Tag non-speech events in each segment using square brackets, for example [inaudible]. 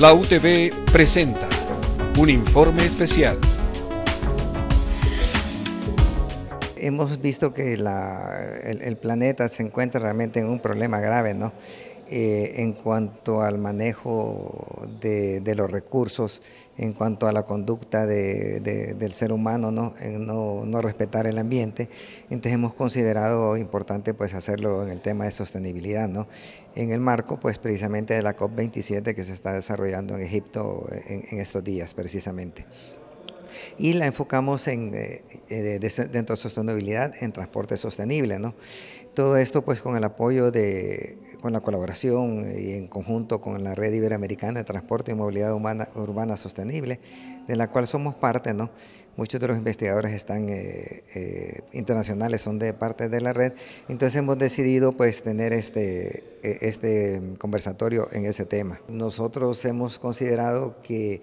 La UTV presenta un informe especial. Hemos visto que el, el, planeta se encuentra realmente en un problema grave, ¿no? Eh, en cuanto al manejo de, los recursos, en cuanto a la conducta del ser humano, ¿no? no, respetar el ambiente. Entonces hemos considerado importante pues, hacerlo en el tema de sostenibilidad, ¿no? en el marco pues, precisamente de la COP27 que se está desarrollando en Egipto en, estos días precisamente y la enfocamos en, eh, eh, dentro de sostenibilidad en transporte sostenible. ¿no? Todo esto pues con el apoyo de, con la colaboración y en conjunto con la Red Iberoamericana de Transporte y Movilidad Humana, Urbana Sostenible, de la cual somos parte, ¿no? Muchos de los investigadores están eh, eh, internacionales, son de parte de la red, entonces hemos decidido pues tener este, eh, este conversatorio en ese tema. Nosotros hemos considerado que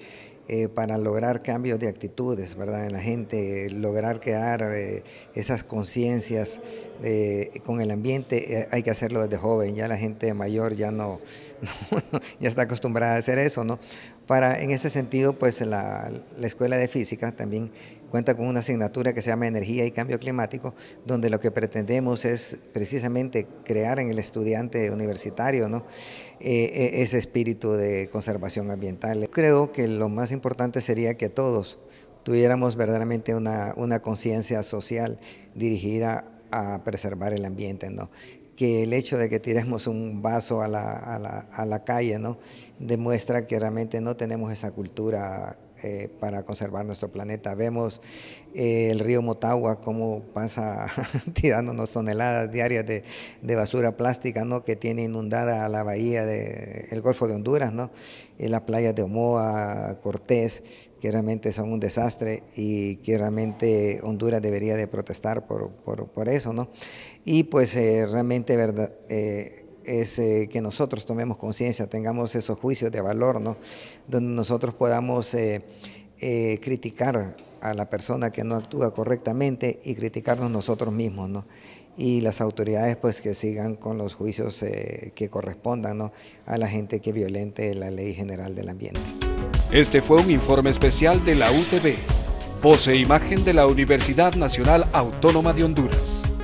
para lograr cambios de actitudes ¿verdad? en la gente, lograr crear esas conciencias con el el ambiente eh, hay que hacerlo desde joven, ya la gente mayor ya [laughs] no, ya está acostumbrada a hacer eso, ¿no? Para, en ese sentido, pues la, la, escuela de física también cuenta con una asignatura que se llama Energía y Cambio Climático, donde lo que pretendemos es precisamente crear en el estudiante universitario ¿no? Eh, e, ese espíritu de conservación ambiental. Creo que lo más importante sería que todos tuviéramos verdaderamente una, una conciencia social dirigida a preservar el ambiente, ¿no? que el hecho de que tiremos un vaso a la, calle ¿no? demuestra que realmente no tenemos esa cultura eh, para conservar nuestro planeta. Vemos eh, el río Motagua cómo pasa [laughs] tirándonos toneladas diarias de, basura plástica, ¿no? Que tiene inundada la bahía del Golfo de Honduras, ¿no? las playas de Omoa, Cortés, que realmente son un desastre y que realmente Honduras debería de protestar por, eso, ¿no? Y pues eh, realmente, verdad es eh, que nosotros tomemos conciencia, tengamos esos juicios de valor, Donde nosotros podamos eh, eh, criticar a la persona que no actúa correctamente y criticarnos nosotros mismos, ¿no? Y las autoridades, pues, que sigan con los juicios que correspondan, A la gente que violente la ley general del ambiente. Este fue un informe especial de la UTV, Posee imagen de la Universidad Nacional Autónoma de Honduras.